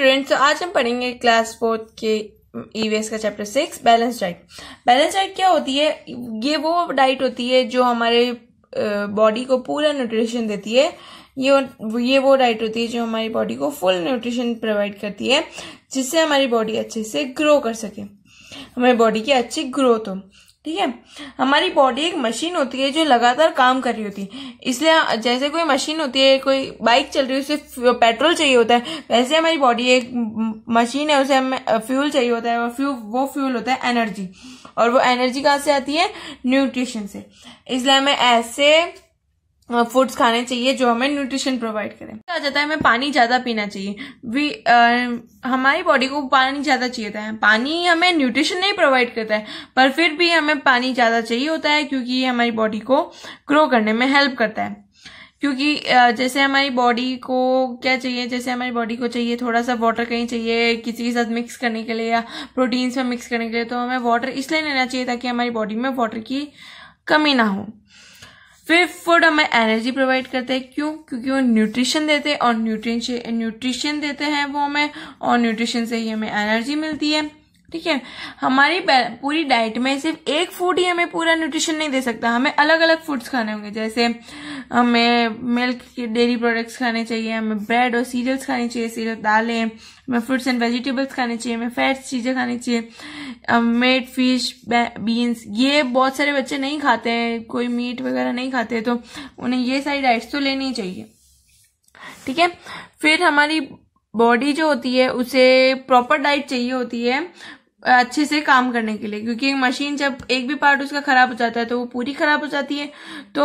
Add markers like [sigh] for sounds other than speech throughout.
student तो आज हम पढ़ेंगे क्लास फोर्थ के ईवीएस e का chapter six balance diet balance diet क्या होती है ये वो डाइट होती है जो हमारे बॉडी को पूरा न्यूट्रिशन देती है ये ये वो डाइट होती है जो हमारी बॉडी को फुल न्यूट्रिशन प्रोवाइड करती है जिससे हमारी बॉडी अच्छे से ग्रो कर सके हमारी बॉडी की अच्छी ग्रोथ हो ठीक है हमारी बॉडी एक मशीन होती है जो लगातार काम कर रही होती है इसलिए हाँ, जैसे कोई मशीन होती है कोई बाइक चल रही है उसे पेट्रोल चाहिए होता है वैसे हमारी बॉडी एक मशीन है उसे हमें फ्यूल चाहिए होता है और वो फ्यूल होता है एनर्जी और वो एनर्जी कहाँ से आती है न्यूट्रिशन से इसलिए हमें ऐसे फूड्स खाने चाहिए जो हमें न्यूट्रिशन प्रोवाइड करें आ जाता है हमें पानी ज़्यादा पीना चाहिए वी आ, हमारी बॉडी को पानी ज़्यादा चाहिए था पानी हमें न्यूट्रिशन नहीं प्रोवाइड करता है पर फिर भी हमें पानी ज़्यादा चाहिए होता है क्योंकि ये हमारी बॉडी को ग्रो करने में हेल्प करता है क्योंकि जैसे हमारी बॉडी को क्या चाहिए जैसे हमारी बॉडी को चाहिए थोड़ा सा वाटर कहीं चाहिए किसी के साथ मिक्स करने के लिए या प्रोटीन्स में मिक्स करने के लिए तो हमें वाटर इसलिए लेना चाहिए ताकि हमारी बॉडी में वाटर की कमी ना हो फिफ्थ फूड हमें एनर्जी प्रोवाइड करते हैं क्यों क्योंकि वो न्यूट्रिशन देते हैं और न्यूट्रिशन न्यूट्रिशन देते हैं वो हमें और न्यूट्रिशन से ही हमें एनर्जी मिलती है ठीक है हमारी पूरी डाइट में सिर्फ एक फूड ही हमें पूरा न्यूट्रिशन नहीं दे सकता हमें अलग अलग फूड्स खाने होंगे जैसे हमें मिल्क के डेयरी प्रोडक्ट्स खाने चाहिए हमें ब्रेड और सीरियल्स खाने चाहिए सीरियल दालें हमें फ्रूट्स एंड वेजिटेबल्स खाने चाहिए हमें फैट्स चीज़ें खानी चाहिए मेड फिश बीन्स ये बहुत सारे बच्चे नहीं खाते हैं कोई मीट वगैरह नहीं खाते तो उन्हें ये सारी डाइट्स तो लेनी चाहिए ठीक है फिर हमारी बॉडी जो होती है उसे प्रॉपर डाइट चाहिए होती है अच्छे से काम करने के लिए क्योंकि मशीन जब एक भी पार्ट उसका खराब हो जाता है तो वो पूरी खराब हो जाती है तो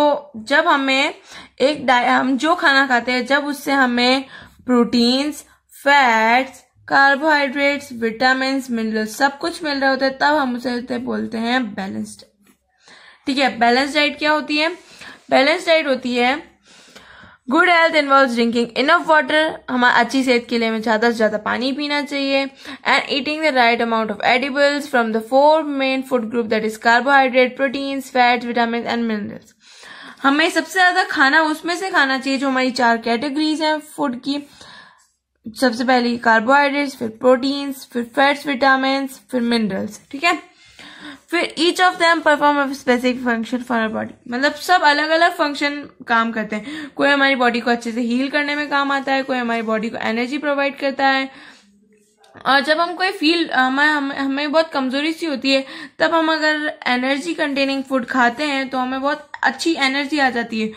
जब हमें एक हम जो खाना खाते हैं जब उससे हमें proteins fats carbohydrates vitamin minerals सब कुछ मिल रहा होता है तब हम उसे बोलते हैं बैलेंस डाइट ठीक है बैलेंस डाइट क्या होती है बैलेंस डाइट होती है good health involve drinking enough water हमारे अच्छी सेहत के लिए हमें ज़्यादा से ज़्यादा पानी पीना चाहिए and eating the right amount of edibles from the four main food group that is carbohydrate proteins fats vitamin and minerals हमें सबसे ज़्यादा खाना उसमें से खाना चाहिए जो हमारी चार कैटेगरीज हैं फूड की सबसे पहले कार्बोहाइड्रेट्स फिर प्रोटीन्स फिर फैट्स विटामिन फिर मिनरल्स ठीक है फिर each of them perform specific function for our body मतलब सब अलग अलग फंक्शन काम करते हैं कोई हमारी बॉडी को अच्छे से हील करने में काम आता है कोई हमारी बॉडी को एनर्जी प्रोवाइड करता है और जब हम कोई फील हमें हमें बहुत कमजोरी सी होती है तब हम अगर एनर्जी कंटेनिंग फूड खाते हैं तो हमें बहुत अच्छी एनर्जी आ जाती है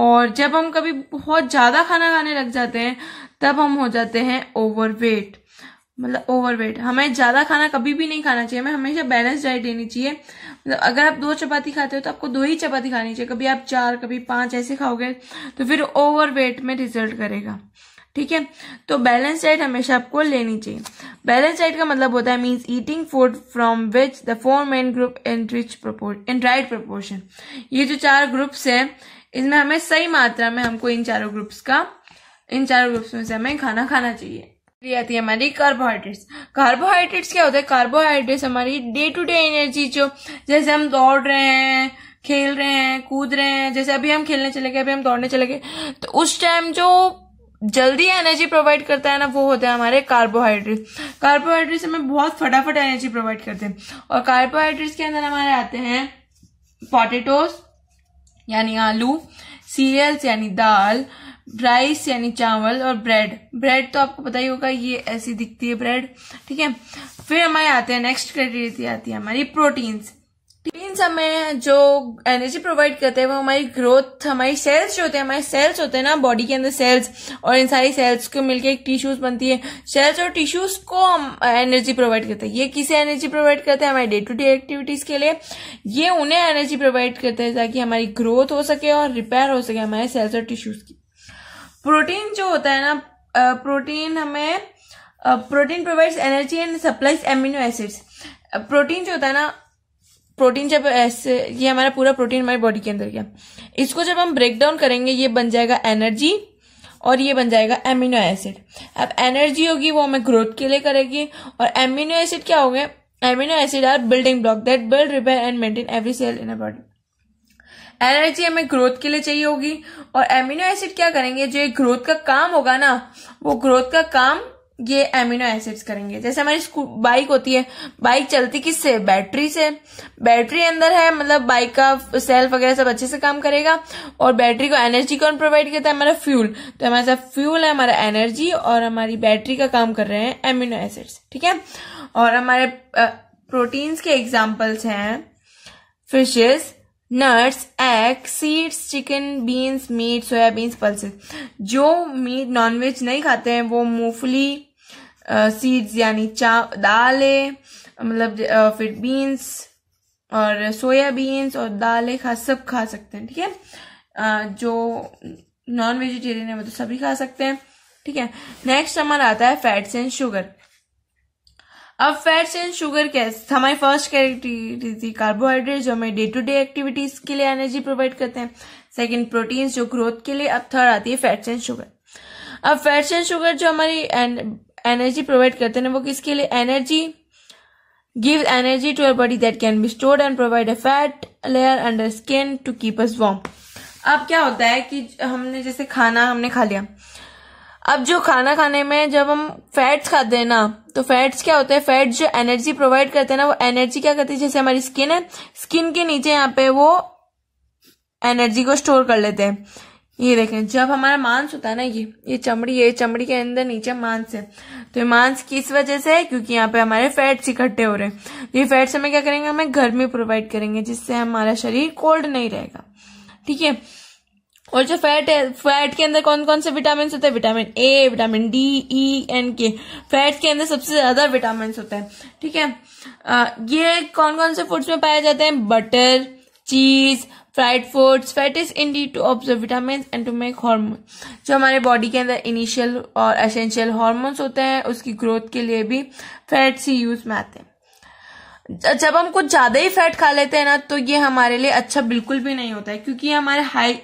और जब हम कभी बहुत ज़्यादा खाना खाने लग जाते हैं तब हम हो जाते हैं ओवरवेट मतलब ओवरवेट हमें ज़्यादा खाना कभी भी नहीं खाना चाहिए हमें हमेशा बैलेंस डाइट लेनी चाहिए मतलब अगर आप दो चपाती खाते हो तो आपको दो ही चपाती खानी चाहिए कभी आप चार कभी पांच ऐसे खाओगे तो फिर ओवरवेट में रिजल्ट करेगा ठीक है तो बैलेंस डाइट हमेशा आपको लेनी चाहिए बैलेंस डाइट का मतलब होता है means eating food from which the four main group in rich in right proportion ये जो चार ग्रुप्स हैं इसमें हमें सही मात्रा में हमको इन चारों ग्रुप्स का इन चारों ग्रुप्स में से हमें खाना खाना चाहिए रहती है हमारी कार्बोहाइड्रेट्स कार्बोहाइड्रेट्स क्या होता है कार्बोहाइड्रेट्स हमारी डे टू डे एनर्जी जो जैसे हम दौड़ रहे हैं खेल रहे हैं कूद रहे हैं जैसे अभी हम खेलने चले गए अभी हम दौड़ने चले गए तो उस टाइम जो जल्दी एनर्जी प्रोवाइड करता है ना वो होता है हमारे कार्बोहाइड्रेट कार्बोहाइड्रेट्स हमें बहुत फटाफट एनर्जी प्रोवाइड करते हैं और कार्बोहाइड्रेट्स के अंदर हमारे आते हैं पोटेटोस यानी आलू सीरियल्स यानी दाल राइस यानी चावल और ब्रेड ब्रेड तो आपको पता ही होगा ये ऐसी दिखती है ब्रेड ठीक है फिर हमारे आते हैं नेक्स्ट क्राइटेरिया आती है हमारी प्रोटीन्स प्रोटीन्स हमें जो एनर्जी प्रोवाइड करते हैं वो हमारी ग्रोथ हमारी सेल्स जो होते हैं हमारे सेल्स होते हैं ना बॉडी के अंदर सेल्स और इन सारी सेल्स को मिलकर एक टिश्यूज बनती है सेल्स और टिश्यूज को हम एनर्जी प्रोवाइड करते हैं ये किसे एनर्जी प्रोवाइड करते हैं हमारे डे टू डे एक्टिविटीज के लिए ये उन्हें एनर्जी प्रोवाइड करते हैं ताकि हमारी ग्रोथ हो सके और रिपेयर हो सके हमारे सेल्स और टिश्यूज की प्रोटीन जो होता है ना प्रोटीन हमें protein provides energy and supplies amino acids protein जो होता है ना प्रोटीन जब ऐसे ये हमारा पूरा प्रोटीन हमारी बॉडी के अंदर गया इसको जब हम ब्रेक डाउन करेंगे ये बन जाएगा एनर्जी और ये बन जाएगा एमिनो एसिड अब एनर्जी होगी वो हमें ग्रोथ के लिए करेगी और एमिनो एसिड क्या होंगे amino acid are building block that build repair and maintain every cell in a body energy हमें ग्रोथ के लिए चाहिए होगी और एमिनो एसिड क्या करेंगे जो ग्रोथ का काम होगा ना वो ग्रोथ का काम ये एमिनो एसिड्स करेंगे जैसे हमारी बाइक होती है बाइक चलती किससे बैटरी से बैटरी अंदर है मतलब बाइक का सेल्फ वगैरह सब अच्छे से काम करेगा और बैटरी को एनर्जी कौन प्रोवाइड करता है हमारा फ्यूल तो हमारे साथ फ्यूल है हमारा एनर्जी और हमारी बैटरी का काम कर रहे हैं एमिनो एसिड्स ठीक है और हमारे प्रोटीन्स के एग्जाम्पल्स हैं fishes nuts egg seeds chicken beans meat soybeans pulses जो मीट नॉनवेज नहीं खाते हैं वो मूंगफली सीड्स यानी चा दालें मतलब फिर बीन्स और सोयाबीन्स और दालें खा सब खा सकते हैं ठीक है जो नॉन वेजिटेरियन है वो तो सभी खा सकते हैं ठीक है नेक्स्ट हमारा आता है फैट्स एंड शुगर अब फैट्स एंड शुगर कैस हमारी फर्स्ट कैरेक्टरिटी कार्बोहाइड्रेट जो हमें डे टू डे एक्टिविटीज के लिए एनर्जी प्रोवाइड करते हैं सेकंड प्रोटीन जो ग्रोथ के लिए अब थर्ड आती है फैट्स एंड शुगर अब फैट्स एंड शुगर जो हमारी एनर्जी प्रोवाइड करते हैं वो किसके लिए energy give energy to our body that can be stored and provide a fat layer under skin to keep us warm अब क्या होता है कि हमने जैसे खाना हमने खा लिया अब जो खाना खाने में जब हम फैट्स खाते हैं ना तो फैट्स क्या होते हैं फैट्स जो एनर्जी प्रोवाइड करते हैं ना वो एनर्जी क्या करती है जैसे हमारी स्किन है स्किन के नीचे यहाँ पे वो एनर्जी को स्टोर कर लेते हैं ये देखें जब हमारा मांस होता है ना ये ये चमड़ी ये चमड़ी के अंदर नीचे मांस है तो ये मांस किस वजह से है क्योंकि यहाँ पे हमारे फैट्स इकट्ठे हो रहे हैं तो ये फैट्स हमें क्या करेंगे हमें गर्मी प्रोवाइड करेंगे जिससे हमारा शरीर कोल्ड नहीं रहेगा ठीक है और जो फैट है फैट के अंदर कौन कौन से विटामिन होते हैं vitamin A vitamin D E and K fat के अंदर सबसे ज्यादा विटामिन होते हैं ठीक है आ, ये कौन कौन से फूड्स में पाए जाते हैं butter cheese fried foods fat is needed to observe vitamin and to make hormone जो हमारे बॉडी के अंदर इनिशियल और एसेंशियल हॉर्मोन्स होते हैं उसकी ग्रोथ के लिए भी फैट्स ही यूज में आते हैं जब हम कुछ ज्यादा ही फैट खा लेते हैं ना तो ये हमारे लिए अच्छा बिल्कुल भी नहीं होता है क्योंकि ये हमारे हाई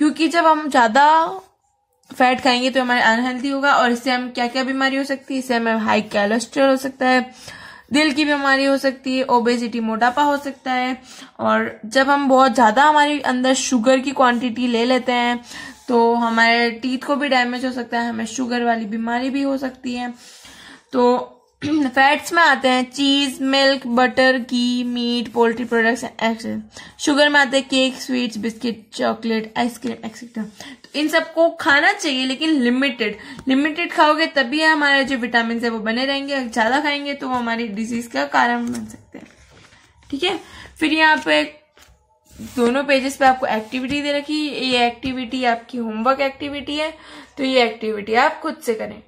क्योंकि जब हम ज़्यादा फैट खाएंगे तो हमारे अनहेल्दी होगा और इससे हम क्या क्या बीमारी हो सकती है इससे हमें हाई कैलेस्ट्रॉल हो सकता है दिल की बीमारी हो सकती है ओबेसिटी मोटापा हो सकता है और जब हम बहुत ज़्यादा हमारे अंदर शुगर की क्वांटिटी ले लेते हैं तो हमारे टीथ को भी डैमेज हो सकता है हमें शुगर वाली बीमारी भी हो सकती है तो फैट्स [clears throat] में आते हैं चीज मिल्क बटर घी meat poultry products etcetera sugar में आते हैं cake sweets biscuit chocolate ice cream etcetera तो इन सबको खाना चाहिए लेकिन लिमिटेड लिमिटेड खाओगे तभी हमारे जो विटामिन है वो बने रहेंगे ज़्यादा खाएंगे तो वो हमारी डिजीज का कारण बन सकते हैं ठीक है फिर यहाँ पे दोनों पेजेस पे आपको एक्टिविटी दे रखी ये एक्टिविटी आपकी होमवर्क एक्टिविटी है तो ये एक्टिविटी आप खुद से करें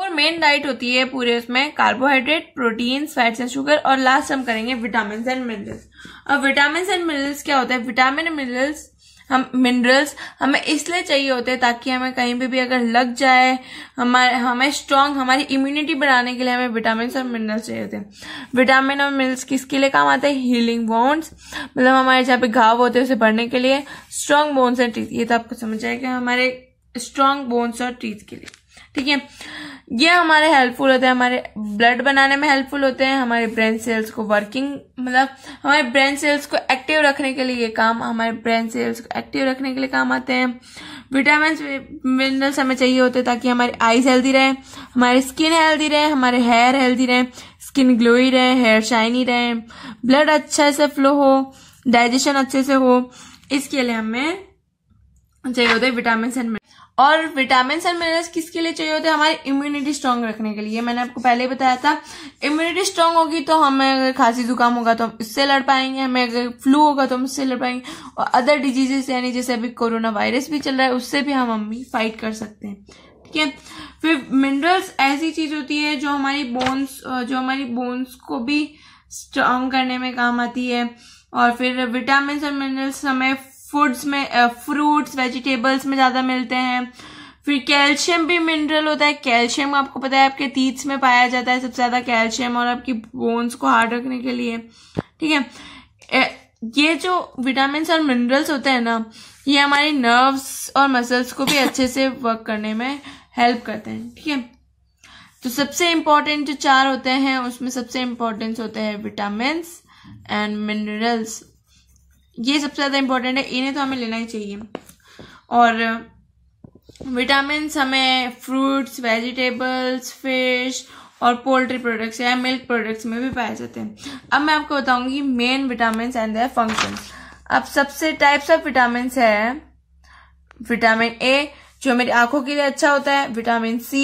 और मेन डाइट होती है पूरे उसमें carbohydrate protein fats and sugar और लास्ट हम करेंगे विटामिन एंड मिनरल्स अब विटामिन एंड मिनरल्स क्या होता है विटामिन एंड मिनरल्स हम मिनरल्स हमें इसलिए चाहिए होते हैं ताकि हमें कहीं पर भी, भी अगर लग जाए हमारे हमें स्ट्रांग हमारी इम्यूनिटी बढ़ाने के लिए हमें विटामिन और मिनरल्स चाहिए होते हैं विटामिन और मिनरल्स किसके लिए काम आते हैं हीलिंग बोन्स मतलब हमारे जहाँ पे घाव होते हैं उसे भरने के लिए स्ट्रांग बोन्स एंड टीथ ये तो आपको समझ आएगा हमारे स्ट्रांग बोन्स और टीथ के लिए ठीक है ये हमारे हेल्पफुल होते हैं हमारे ब्लड बनाने में हेल्पफुल होते हैं हमारे ब्रेन सेल्स को वर्किंग मतलब हमारे ब्रेन सेल्स को एक्टिव रखने के लिए ये काम हमारे ब्रेन सेल्स को एक्टिव रखने के लिए काम आते हैं विटामिन मिनरल्स हमें चाहिए होते हैं ताकि हमारी आईज हेल्दी रहे हमारी स्किन हेल्दी रहे हमारे हेयर हेल्दी रहे स्किन ग्लोई रहे हेयर शाइनी रहे ब्लड अच्छे से फ्लो हो डाइजेशन अच्छे से हो इसके लिए हमें चाहिए होते हैं विटामिन एंड और विटामिन एंड मिनरल्स किसके लिए चाहिए होते हैं हमारी इम्यूनिटी स्ट्रांग रखने के लिए मैंने आपको पहले बताया था इम्यूनिटी स्ट्रांग होगी तो हमें अगर खांसी जुकाम होगा तो हम इससे लड़ पाएंगे हमें अगर फ्लू होगा तो हम इससे लड़ पाएंगे और अदर डिजीजेस यानी जैसे अभी कोरोना वायरस भी चल रहा है उससे भी हम अम्मी फाइट कर सकते हैं ठीक है फिर मिनरल्स ऐसी चीज होती है जो हमारी बोन्स जो हमारी बोन्स को भी स्ट्रांग करने में काम आती है और फिर विटामिन और मिनरल्स हमें फूड्स में फ्रूट्स वेजिटेबल्स में ज़्यादा मिलते हैं फिर कैल्शियम भी मिनरल होता है कैल्शियम आपको पता है आपके तीथ्स में पाया जाता है सबसे ज़्यादा कैल्शियम और आपकी बोन्स को हार्ड रखने के लिए ठीक है ये जो विटामिन और मिनरल्स होते हैं ना ये हमारी नर्व्स और मसल्स को भी अच्छे से वर्क करने में हेल्प करते हैं ठीक है तो सबसे इम्पोर्टेंट जो चार होते हैं उसमें सबसे इम्पोर्टेंट होते हैं विटामिन एंड मिनरल्स ये सबसे ज़्यादा इम्पोर्टेंट है इन्हें तो हमें लेना ही चाहिए और विटामिन हमें फ्रूट्स वेजिटेबल्स फिश और पोल्ट्री प्रोडक्ट्स या मिल्क प्रोडक्ट्स में भी पाए जाते हैं अब मैं आपको बताऊंगी main vitamin and their function अब सबसे टाइप्स ऑफ विटामिन है विटामिन ए जो हमारी आंखों के लिए अच्छा होता है विटामिन सी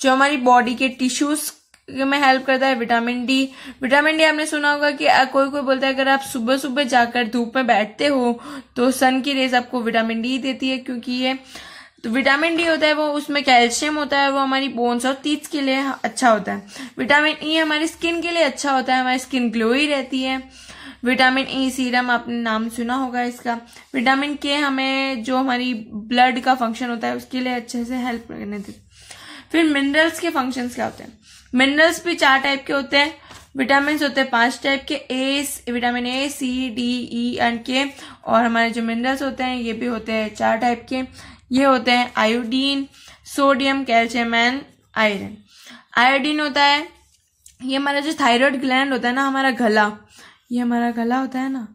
जो हमारी बॉडी के टिश्यूज में हेल्प करता है विटामिन डी विटामिन डी आपने सुना होगा कि कोई कोई बोलता है अगर आप सुबह सुबह जाकर धूप में बैठते हो तो सन की रेज आपको विटामिन डी देती है क्योंकि ये तो विटामिन डी होता है वो उसमें कैल्शियम होता है वो हमारी बोन्स और तीज के लिए अच्छा होता है विटामिन ई e हमारी स्किन के लिए अच्छा होता है हमारी स्किन ग्लोई रहती है विटामिन ई सीरम आपने नाम सुना होगा इसका विटामिन के हमें जो हमारी ब्लड का फंक्शन होता है उसके लिए अच्छे से हेल्प करने देते फिर मिनरल्स के फंक्शंस क्या होते हैं मिनरल्स भी चार टाइप के होते हैं विटामिन होते हैं पांच टाइप के ए vitamin A C D E and K और हमारे जो मिनरल्स होते हैं ये भी होते हैं चार टाइप के ये होते हैं iodine sodium calcium and iron iodine होता है ये हमारा जो थायराइड ग्लैंड होता है ना हमारा गला ये हमारा गला होता है ना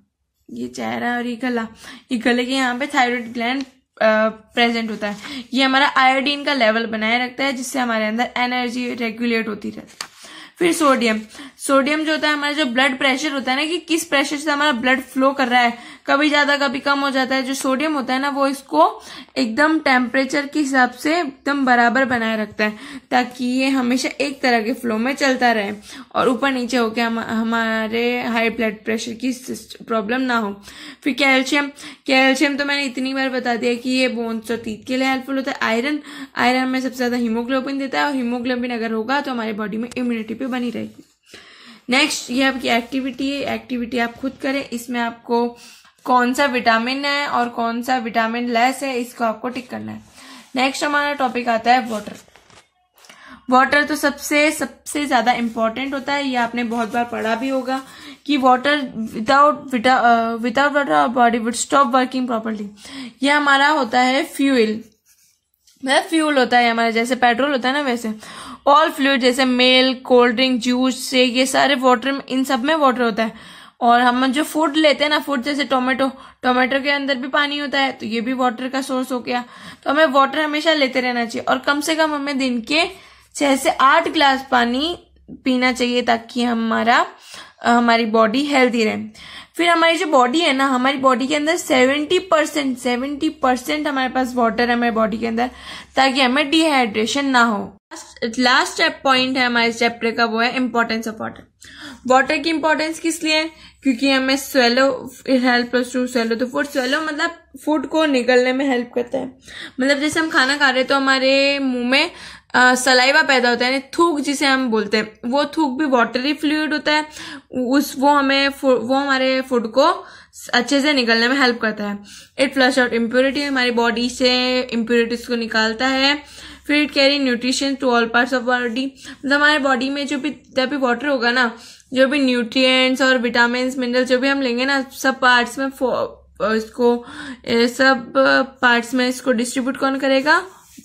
ये चेहरा और ये गला ये गले के यहाँ पे थायराइड ग्लैंड प्रेजेंट होता है ये हमारा आयोडीन का लेवल बनाए रखता है जिससे हमारे अंदर एनर्जी रेगुलेट होती रहती है फिर सोडियम सोडियम जो होता है हमारा जो ब्लड प्रेशर होता है ना कि किस प्रेशर से हमारा ब्लड फ्लो कर रहा है कभी ज्यादा कभी कम हो जाता है जो सोडियम होता है ना वो इसको एकदम टेम्परेचर के हिसाब से एकदम बराबर बनाए रखता है ताकि ये हमेशा एक तरह के फ्लो में चलता रहे और ऊपर नीचे होके हम हमारे हाई ब्लड प्रेशर की प्रॉब्लम ना हो फिर कैल्शियम कैल्शियम तो मैंने इतनी बार बता दिया कि ये बोन्स और तीत के लिए हेल्पफुल होता है आयरन आयरन हमें सबसे ज्यादा हीमोग्लोबिन देता है और हीमोग्लोबिन अगर होगा तो हमारी बॉडी में इम्यूनिटी भी बनी रहेगी नेक्स्ट ये आपकी एक्टिविटी है एक्टिविटी आप खुद करें इसमें आपको कौन सा विटामिन है और कौन सा विटामिन लेस है इसको आपको टिक करना है नेक्स्ट हमारा टॉपिक आता है वाटर वाटर तो सबसे सबसे ज़्यादा इम्पॉर्टेंट होता है ये आपने बहुत बार पढ़ा भी होगा कि water without without water our body would stop working properly ये हमारा होता है फ्यूल मतलब फ्यूल होता है हमारा जैसे पेट्रोल होता है ना वैसे ऑल फ्लूड जैसे मिल्क कोल्ड ड्रिंक जूस से ये सारे वाटर इन सब में वाटर होता है और हम जो फूड लेते हैं ना फूड जैसे टोमेटो टोमेटो के अंदर भी पानी होता है तो ये भी वाटर का सोर्स हो गया तो हमें वाटर हमेशा लेते रहना चाहिए और कम से कम हमें दिन के छह से आठ ग्लास पानी पीना चाहिए ताकि हमारा हमारी बॉडी हेल्दी रहे फिर हमारी जो बॉडी है ना हमारी बॉडी के अंदर सेवेंटी परसेंट सेवेंटी परसेंट हमारे पास वाटर है हमारी बॉडी के अंदर ताकि हमें डिहाइड्रेशन ना हो लास्ट पॉइंट है हमारे चैप्टर का वो है इम्पोर्टेंस ऑफ वाटर वाटर की इम्पोर्टेंस किस लिए है क्योंकि हमें स्वेलो हेल्प टू स्वेलो तो फूड स्वेलो मतलब फूड को निकलने में हेल्प करता है मतलब जैसे हम खाना खा रहे हैं तो हमारे मुंह में सलाइवा पैदा होता है थूक जिसे हम बोलते हैं वो थूक भी वाटरी फ्लूड होता है उस वो हमें वो हमारे फूड को अच्छे से निकलने में हेल्प करता है इट फ्लश आउट इम्प्योरिटी हमारी बॉडी से इम्प्योरिटीज को निकालता है फिर it carry nutrition to all part of body मतलब हमारे बॉडी में जो भी जितना भी वाटर होगा ना जो भी न्यूट्रिएंट्स और विटामिन मिनरल जो भी हम लेंगे ना सब पार्ट्स uh, में इसको सब पार्ट्स में इसको डिस्ट्रीब्यूट कौन करेगा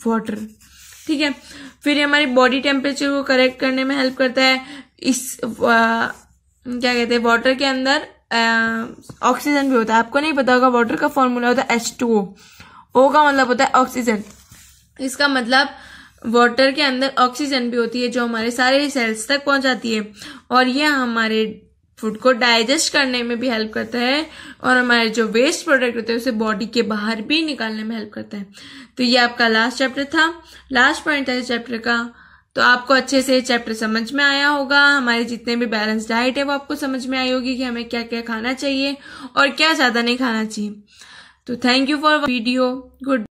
वाटर ठीक है फिर ये हमारी बॉडी टेम्परेचर को करेक्ट करने में हेल्प करता है इस आ, uh, क्या कहते हैं वाटर के अंदर ऑक्सीजन uh, भी होता है आपको नहीं पता होगा वाटर का फॉर्मूला होता है एच टू ओ का मतलब होता है ऑक्सीजन इसका मतलब वाटर के अंदर ऑक्सीजन भी होती है जो हमारे सारे सेल्स तक पहुंचाती है और यह हमारे फूड को डाइजेस्ट करने में भी हेल्प करता है और हमारे जो वेस्ट प्रोडक्ट होते हैं उसे बॉडी के बाहर भी निकालने में हेल्प करता है तो ये आपका लास्ट चैप्टर था लास्ट पॉइंट था इस चैप्टर का तो आपको अच्छे से चैप्टर समझ में आया होगा हमारे जितने भी बैलेंस डाइट है वो आपको समझ में आई होगी कि हमें क्या क्या खाना चाहिए और क्या ज़्यादा नहीं खाना चाहिए तो thank you for video good